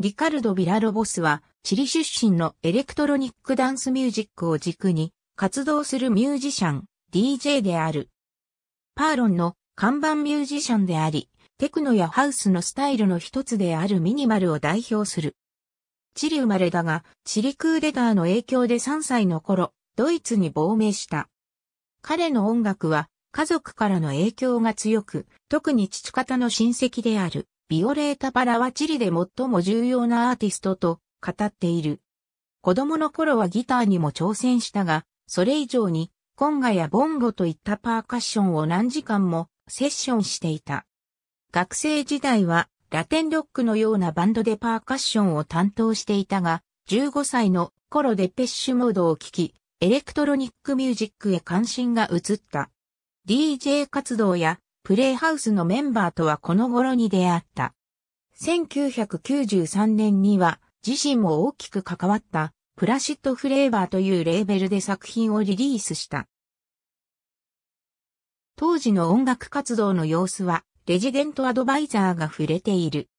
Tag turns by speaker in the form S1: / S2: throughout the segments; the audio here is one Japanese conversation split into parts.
S1: リカルド・ビラロボスは、チリ出身のエレクトロニックダンスミュージックを軸に、活動するミュージシャン、DJ である。パーロンの看板ミュージシャンであり、テクノやハウスのスタイルの一つであるミニマルを代表する。チリ生まれだが、チリクーデターの影響で3歳の頃、ドイツに亡命した。彼の音楽は、家族からの影響が強く、特に父方の親戚であるビオレータ・パラはチリで最も重要なアーティストと語っている。子供の頃はギターにも挑戦したが、それ以上に、コンガやボンゴといったパーカッションを何時間もセッションしていた。学生時代はラテンロックのようなバンドでパーカッションを担当していたが、15歳の頃でペッシュモードを聴き、エレクトロニックミュージックへ関心が移った。DJ 活動やプレイハウスのメンバーとはこの頃に出会った。1993年には自身も大きく関わったプラシットフレーバーというレーベルで作品をリリースした。当時の音楽活動の様子はレジデントアドバイザーが触れている。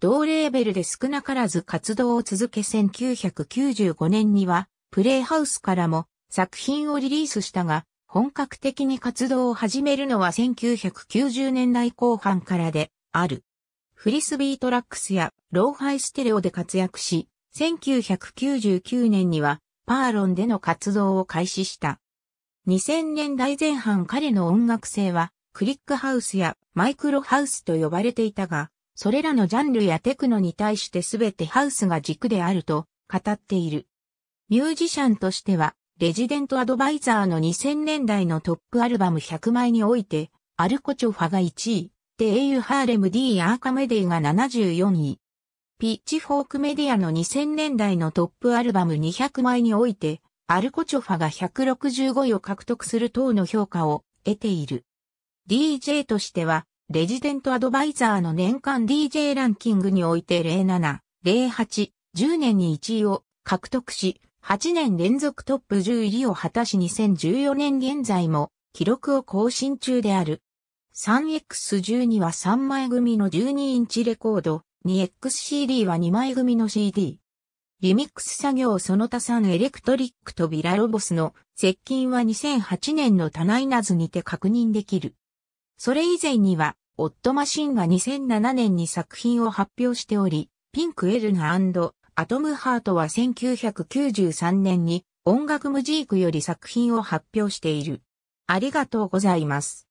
S1: 同レーベルで少なからず活動を続け1995年にはプレイハウスからも作品をリリースしたが本格的に活動を始めるのは1990年代後半からである。フリスビートラックスやローハイステレオで活躍し、1999年にはパーロンでの活動を開始した。2000年代前半彼の音楽性はクリックハウスやマイクロハウスと呼ばれていたが、それらのジャンルやテクノに対して全てハウスが軸であると語っている。ミュージシャンとしてはレジデントアドバイザーの2000年代のトップアルバム100枚において、アルコチョファが1位、で英ユ・ハーレム D アーカメデイが74位。ピッチフォークメディアの2000年代のトップアルバム200枚において、アルコチョファが165位を獲得する等の評価を得ている。DJ としては、レジデントアドバイザーの年間 DJ ランキングにおいて07、08、10年に1位を獲得し、8年連続トップ10入りを果たし2014年現在も記録を更新中である。3X12 は3枚組の12インチレコード、2XCD は2枚組の CD。リミックス作業その他3エレクトリックとビラロボスの接近は2008年の棚稲図にて確認できる。それ以前には、オットマシンが2007年に作品を発表しており、ピンクエルナアトム・ハートは1993年に音楽ムジークより作品を発表している。ありがとうございます。